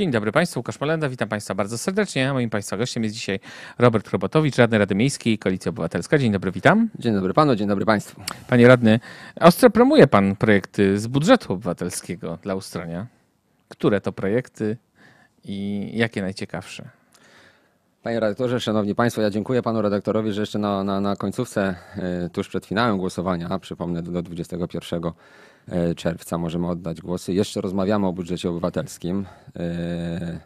Dzień dobry Państwu, Łukasz Malenda, witam Państwa bardzo serdecznie. Moim Państwa gościem jest dzisiaj Robert Robotowicz, radny Rady Miejskiej Koalicja Obywatelska. Dzień dobry, witam. Dzień dobry Panu, dzień dobry Państwu. Panie radny, ostro promuje Pan projekty z budżetu obywatelskiego dla Ustronia. Które to projekty i jakie najciekawsze? Panie redaktorze, szanowni państwo, ja dziękuję panu redaktorowi, że jeszcze na, na, na końcówce, e, tuż przed finałem głosowania, przypomnę do 21 E, czerwca możemy oddać głosy. Jeszcze rozmawiamy o budżecie obywatelskim. E,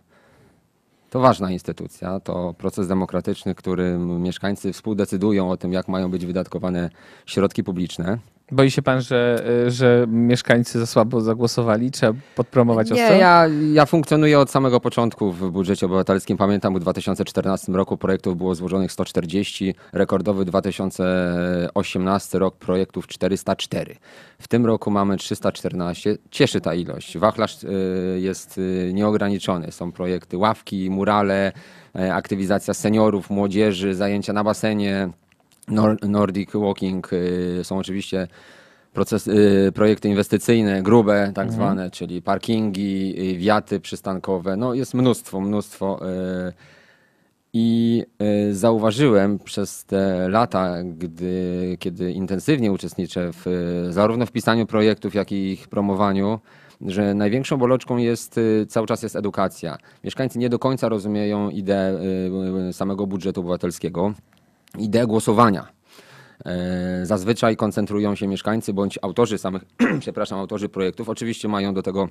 to ważna instytucja, to proces demokratyczny, w którym mieszkańcy współdecydują o tym, jak mają być wydatkowane środki publiczne. Boi się pan, że, y, że mieszkańcy za słabo zagłosowali? Trzeba podpromować ostro? Nie, ja, ja funkcjonuję od samego początku w budżecie obywatelskim. Pamiętam, w 2014 roku projektów było złożonych 140, rekordowy 2018 rok projektów 404. W tym roku mamy 314. Cieszy ta ilość. Wachlarz y, jest y, nieograniczony. Są projekty ławki, murale, aktywizacja seniorów, młodzieży, zajęcia na basenie Nordic Walking y, są oczywiście proces, y, projekty inwestycyjne, grube tak mhm. zwane, czyli parkingi, y, wiaty przystankowe. No jest mnóstwo, mnóstwo. I zauważyłem przez te lata, gdy, kiedy intensywnie uczestniczę w, zarówno w pisaniu projektów, jak i ich promowaniu, że największą bolączką jest cały czas jest edukacja. Mieszkańcy nie do końca rozumieją ideę samego budżetu obywatelskiego ideę głosowania. E, zazwyczaj koncentrują się mieszkańcy bądź autorzy samych, przepraszam, autorzy projektów. Oczywiście mają do tego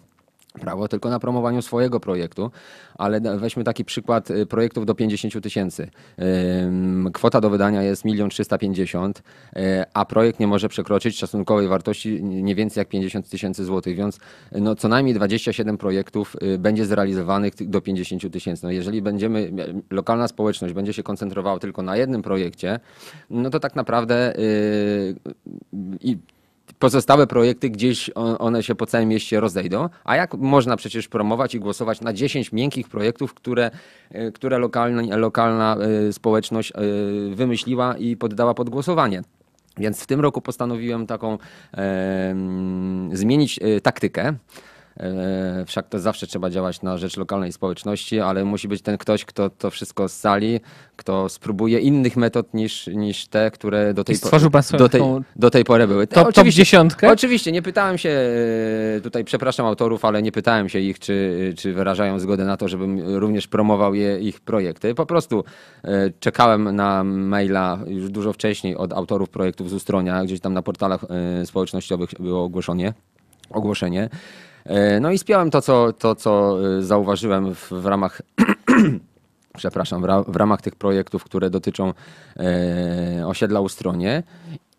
prawo, tylko na promowaniu swojego projektu, ale weźmy taki przykład y, projektów do 50 tysięcy. Kwota do wydania jest 1 350 y, a projekt nie może przekroczyć szacunkowej wartości nie więcej jak 50 tysięcy złotych, więc y, no co najmniej 27 projektów będzie zrealizowanych do 50 tysięcy. No jeżeli będziemy, lokalna społeczność będzie się koncentrowała tylko na jednym projekcie, no to tak naprawdę i pozostałe projekty gdzieś one się po całym mieście rozejdą. A jak można przecież promować i głosować na 10 miękkich projektów, które, e, które lokalna, lokalna e, społeczność e, wymyśliła i poddała pod głosowanie? Więc w tym roku postanowiłem taką e, zmienić taktykę. E, wszak to zawsze trzeba działać na rzecz lokalnej społeczności, ale musi być ten ktoś, kto to wszystko scali, kto spróbuje innych metod niż, niż te, które do tej, stworzył pan do tej, do tej pory były. Top, oczywiście, top dziesiątkę? Oczywiście, nie pytałem się, e, tutaj przepraszam autorów, ale nie pytałem się ich, czy, czy wyrażają zgodę na to, żebym również promował je, ich projekty. Po prostu e, czekałem na maila już dużo wcześniej od autorów projektów z Ustronia, gdzieś tam na portalach społecznościowych było ogłoszenie. ogłoszenie. E, no i spiałem to, co, to, co e, zauważyłem w, w ramach przepraszam, w ramach tych projektów, które dotyczą e, osiedla Ustronie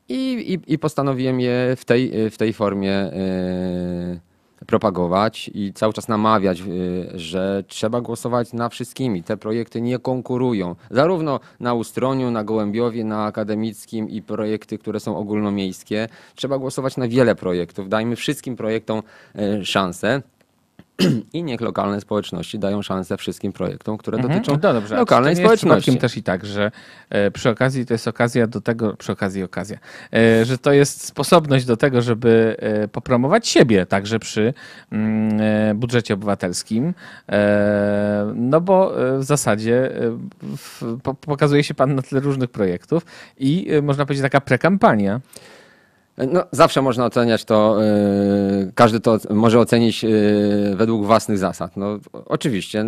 i, i, i postanowiłem je w tej, w tej formie propagować i cały czas namawiać, y, że trzeba głosować na wszystkimi. Te projekty nie konkurują. Zarówno na Ustroniu, na Gołębiowie, na Akademickim i projekty, które są ogólnomiejskie. Trzeba głosować na wiele projektów. Dajmy wszystkim projektom y, szansę i niech lokalne społeczności dają szansę wszystkim projektom, które mhm. dotyczą no dobrze, lokalnej jest społeczności. Jest też i tak, że e, przy okazji to jest okazja do tego, przy okazji okazja, e, że to jest sposobność do tego, żeby e, popromować siebie także przy mm, budżecie obywatelskim, no bo w zasadzie pokazuje się pan na tyle różnych projektów i można powiedzieć taka prekampania. No, zawsze można oceniać to, y, każdy to może ocenić y, według własnych zasad. No, oczywiście,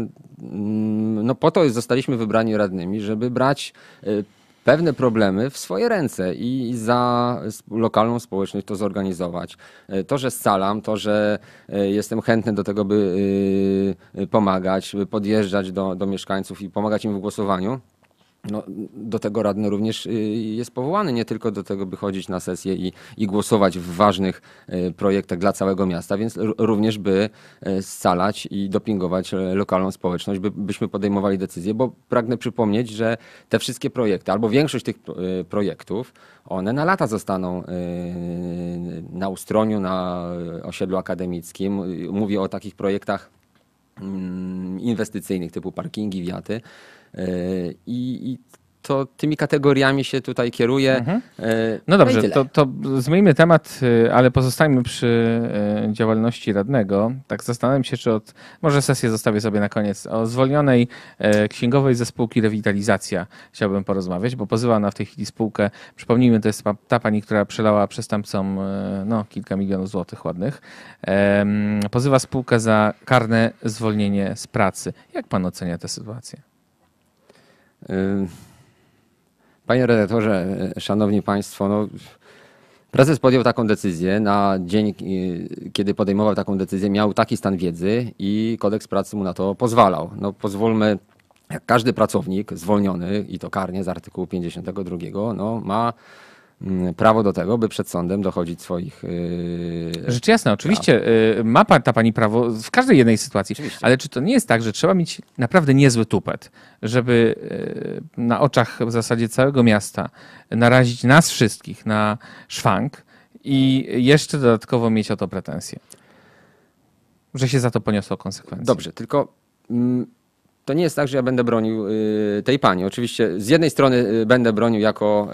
no po to zostaliśmy wybrani radnymi, żeby brać y, pewne problemy w swoje ręce i za lokalną społeczność to zorganizować. To, że scalam, to, że jestem chętny do tego, by pomagać, by podjeżdżać do, do mieszkańców i pomagać im w głosowaniu, no, do tego radny również y, jest powołany, nie tylko do tego, by chodzić na sesję i, i głosować w ważnych y, projektach dla całego miasta, więc również by y, scalać i dopingować e, lokalną społeczność, by, byśmy podejmowali decyzje, bo pragnę przypomnieć, że te wszystkie projekty, albo większość tych projektów, one na lata zostaną na Ustroniu, na osiedlu akademickim. Mówię o takich projektach mm, inwestycyjnych typu parkingi, wiaty E, I, i to tymi kategoriami się tutaj kieruje. Mhm. E, no no dobrze, to, to zmieńmy temat, e, ale pozostańmy przy działalności radnego. Tak zastanawiam się, czy od, może sesję zostawię sobie na koniec, o zwolnionej księgowej ze spółki Rewitalizacja chciałbym porozmawiać, bo pozywa ona w tej chwili spółkę, przypomnijmy, to jest ta pani, która przelała przestępcom no, kilka milionów złotych ładnych. Pozywa spółkę za karne zwolnienie z pracy. Jak pan ocenia tę sytuację? Panie redaktorze, e, szanowni państwo, no, prezes podjął taką decyzję. Na dzień, y, kiedy podejmował taką decyzję, miał taki stan wiedzy i kodeks pracy mu na to pozwalał. No, pozwólmy, jak każdy pracownik zwolniony i to karnie z artykułu 52, no, ma Mm, prawo do tego, by przed sądem dochodzić swoich. Y, Rzecz jasna, oczywiście praw. Y, ma ta pani prawo w każdej jednej sytuacji, oczywiście. ale czy to nie jest tak, że trzeba mieć naprawdę niezły tupet, żeby y, na oczach w zasadzie całego miasta narazić nas wszystkich na szwank i jeszcze dodatkowo mieć o to pretensje? Że się za to poniosło konsekwencje. Dobrze, tylko mm, to nie jest tak, że ja będę bronił y, tej pani. Oczywiście z jednej strony y, będę bronił jako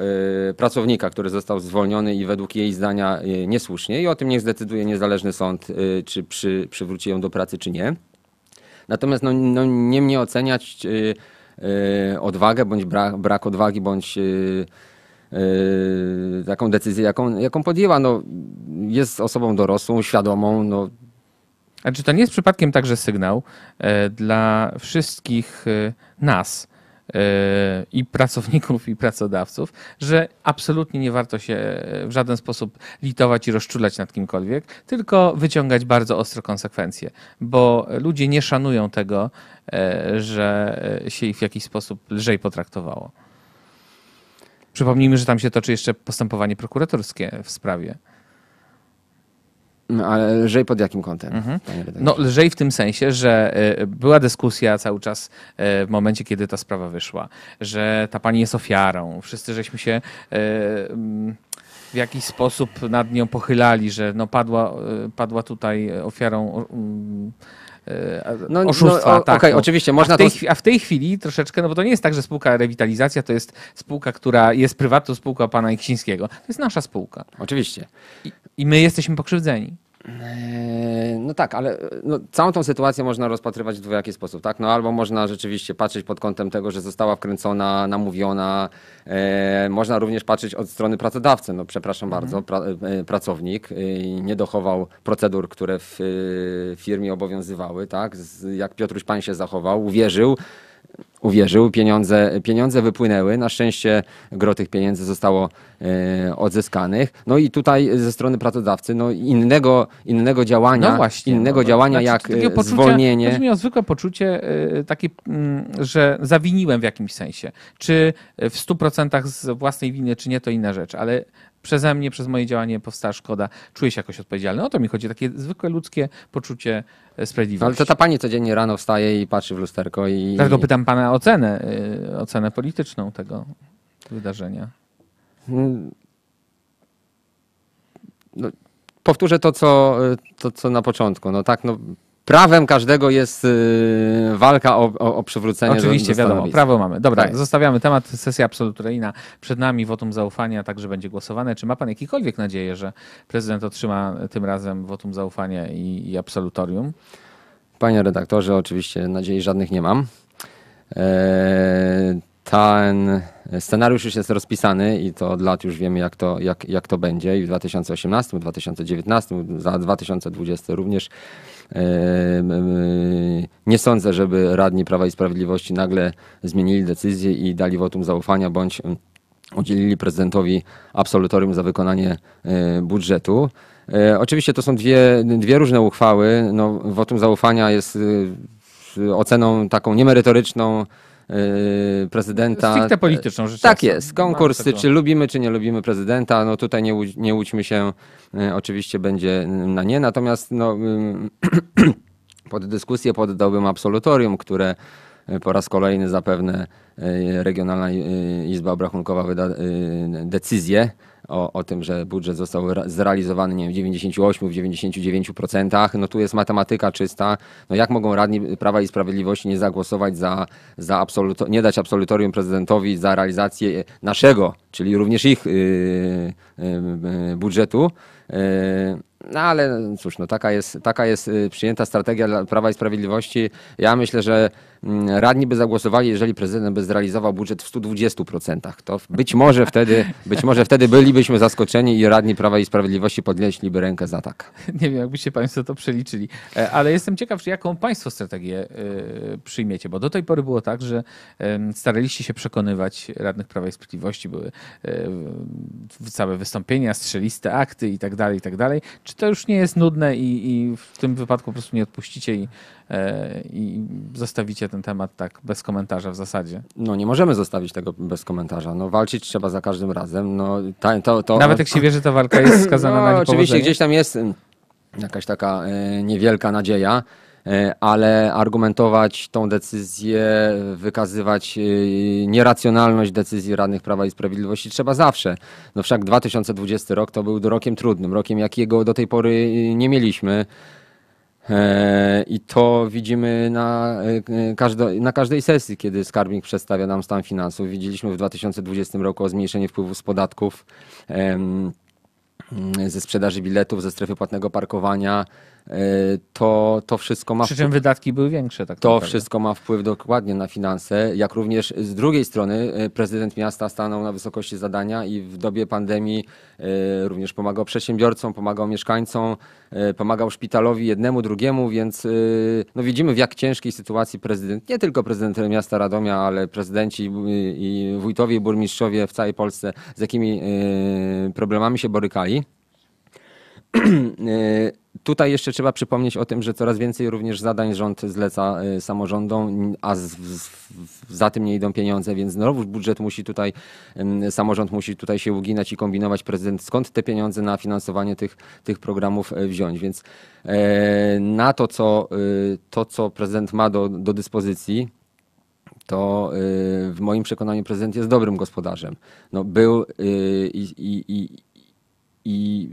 y, pracownika, który został zwolniony i według jej zdania niesłusznie i o tym niech zdecyduje niezależny sąd, czy przy, przywróci ją do pracy, czy nie. Natomiast no, no nie mnie oceniać odwagę, bądź brak, brak odwagi, bądź taką decyzję, jaką, jaką podjęła. No, jest osobą dorosłą, świadomą, no, a czy to nie jest przypadkiem także sygnał e, dla wszystkich e, nas, e, i pracowników, i pracodawców, że absolutnie nie warto się w żaden sposób litować i rozczulać nad kimkolwiek, tylko wyciągać bardzo ostre konsekwencje, bo ludzie nie szanują tego, że się ich w jakiś sposób lżej potraktowało. Przypomnijmy, że tam się toczy jeszcze postępowanie prokuratorskie w sprawie. No, ale lżej pod jakim kątem? Mhm. No lżej w tym sensie, że e, była dyskusja cały czas e, w momencie, kiedy ta sprawa wyszła, że ta pani jest ofiarą. Wszyscy żeśmy się e, w jakiś sposób nad nią pochylali, że no padła, padła tutaj ofiarą no, no, oszustwa. No, tak, okay, oczywiście, można a w, tej, to... a w tej chwili troszeczkę, no bo to nie jest tak, że spółka rewitalizacja to jest spółka, która jest prywatną spółką pana Iksińskiego. To jest nasza spółka. Oczywiście. I, i my jesteśmy pokrzywdzeni. Eee, no tak, ale no, całą tą sytuację można rozpatrywać w dwojaki sposób, tak? No albo można rzeczywiście patrzeć pod kątem tego, że została wkręcona, namówiona. E, można również patrzeć od strony pracodawcy. No przepraszam mhm. bardzo, pra, e, pracownik e, nie dochował procedur, które w e, firmie obowiązywały, tak? Z, jak Piotruś Pan się zachował, uwierzył uwierzył, pieniądze, pieniądze wypłynęły. Na szczęście gro tych pieniędzy zostało e, odzyskanych. No i tutaj ze strony pracodawcy no innego, innego działania, no właśnie, innego no, działania jak znaczy, e, poczucia, zwolnienie. Chodzi znaczy, mi o zwykłe poczucie e, takie, mm, że zawiniłem w jakimś sensie. Czy w 100% z własnej winy, czy nie, to inna rzecz, ale przeze mnie, przez moje działanie powstała szkoda, czuję się jakoś odpowiedzialny. O to mi chodzi, takie zwykłe ludzkie poczucie e, sprawiedliwości. Ale to ta pani codziennie rano wstaje i patrzy w lusterko i... Dlatego pytam pana o cenę, e, ocenę polityczną tego wydarzenia. Mm. No, powtórzę to co, e, to, co na początku. No tak, no prawem każdego jest y, walka o, o, o przywrócenie Oczywiście, wiadomo, prawo mamy. Dobra, tak. zostawiamy temat, sesja absolutoryjna przed nami, wotum zaufania także będzie głosowane. Czy ma pan jakikolwiek nadzieję, że prezydent otrzyma tym razem wotum zaufania i, i absolutorium? Panie redaktorze, oczywiście nadziei żadnych nie mam. E, ten scenariusz już jest rozpisany i to od lat już wiemy, jak to, jak, jak to będzie i w 2018, 2019, za 2020 również nie sądzę, żeby radni Prawa i Sprawiedliwości nagle zmienili decyzję i dali wotum zaufania bądź udzielili prezydentowi absolutorium za wykonanie e, budżetu. E, oczywiście to są dwie, dwie różne uchwały. No, wotum zaufania jest e, oceną taką niemerytoryczną, Y, prezydenta. Stricte polityczną rzecz. Tak jest. Konkurs, czy lubimy, czy nie lubimy prezydenta. No tutaj nie, nie łudźmy się, y, oczywiście będzie na nie. Natomiast no, y, pod dyskusję poddałbym absolutorium, które po raz kolejny zapewne Regionalna Izba Obrachunkowa wyda decyzję o, o tym, że budżet został zrealizowany nie wiem, w 98, 99%. No tu jest matematyka czysta. No jak mogą radni Prawa i Sprawiedliwości nie zagłosować za, za absoluto, nie dać absolutorium prezydentowi za realizację naszego, czyli również ich yy, yy, budżetu. Yy, no ale cóż, no taka jest, taka jest yy, przyjęta strategia dla Prawa i Sprawiedliwości. Ja myślę, że mm, radni by zagłosowali, jeżeli prezydent by zrealizował budżet w 120%. To być może wtedy, być może wtedy byliby byliśmy zaskoczeni i radni Prawa i Sprawiedliwości podnieśliby rękę za tak. Nie wiem, jakbyście Państwo to przeliczyli. E, ale jestem ciekaw, jaką Państwo strategię e, przyjmiecie, bo do tej pory było tak, że staraliście się przekonywać radnych Prawa i Sprawiedliwości, były e, całe wystąpienia, strzeliste akty i tak dalej, i tak dalej. Czy to już nie jest nudne i, i w tym wypadku po prostu nie odpuścicie i, i zostawicie ten temat tak bez komentarza w zasadzie? No nie możemy zostawić tego bez komentarza. No walczyć trzeba za każdym razem. No ta, to, to... Nawet jak się wie, że ta walka jest skazana no, na niepowodzenie. Oczywiście gdzieś tam jest jakaś taka e, niewielka nadzieja, e, ale argumentować tą decyzję, wykazywać e, nieracjonalność decyzji radnych Prawa i Sprawiedliwości trzeba zawsze. No wszak 2020 rok to był rokiem trudnym, rokiem jakiego do tej pory nie mieliśmy. E, I to widzimy na, e, każde, na każdej sesji, kiedy skarbnik przedstawia nam stan finansów. Widzieliśmy w 2020 roku zmniejszenie wpływów z podatków ze sprzedaży biletów, ze strefy płatnego parkowania, E, to, to wszystko ma. Przy czym wpływ. wydatki były większe, tak? To naprawdę. wszystko ma wpływ dokładnie na finanse, jak również z drugiej strony e, prezydent miasta stanął na wysokości zadania i w dobie pandemii e, również pomagał przedsiębiorcom, pomagał mieszkańcom, pomagał szpitalowi jednemu, drugiemu, więc no widzimy w jak ciężkiej sytuacji prezydent, nie tylko prezydent miasta Radomia, ale prezydenci i wójtowie, burmistrzowie w całej Polsce, z jakimi problemami się borykali. E, tutaj jeszcze trzeba przypomnieć o tym, że coraz więcej również zadań rząd zleca e, samorządom, a z, z, za tym nie idą pieniądze, więc znowu budżet musi tutaj, samorząd musi tutaj się uginać i kombinować prezydent, skąd te pieniądze na finansowanie tych, tych programów e, wziąć. Więc na to, co, to, co prezydent ma do, do dyspozycji, to w moim przekonaniu prezydent jest dobrym gospodarzem. No, był i, i, i i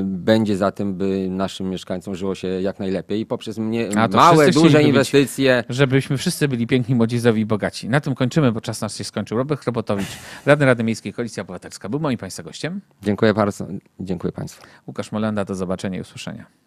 y, będzie za tym, by naszym mieszkańcom żyło się jak najlepiej I poprzez mnie małe, duże inwestycje. Być, żebyśmy wszyscy byli piękni, młodzieżowi i bogaci. Na tym kończymy, bo czas nas się skończył. Robert Robotowicz, Radny Rady Miejskiej Koalicja Obywatelska, był moim Państwa gościem. Dziękuję bardzo. Dziękuję Państwu. Łukasz Molenda, do zobaczenia i usłyszenia.